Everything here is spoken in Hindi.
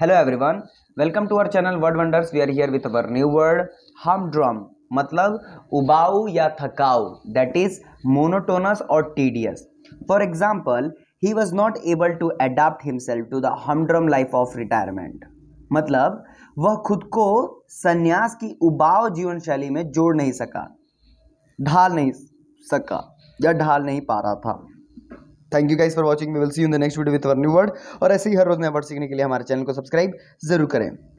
hello everyone welcome to our channel word wonders we are here with our new word humdrum मतलब उबाऊ या थकाऊ दैट इज मोनोटोनस और tedious for example he was not able to adapt himself to the humdrum life of retirement मतलब वह खुद को संन्यास की उबाऊ जीवन शैली में जोड़ नहीं सका ढाल नहीं सका या ढाल नहीं पा रहा था thank you guys for watching we will see you the next video with our new word और ऐसे ही हर रोज नया वर्ड सीखने के लिए हमारे चैनल को सब्सक्राइब जरूर करें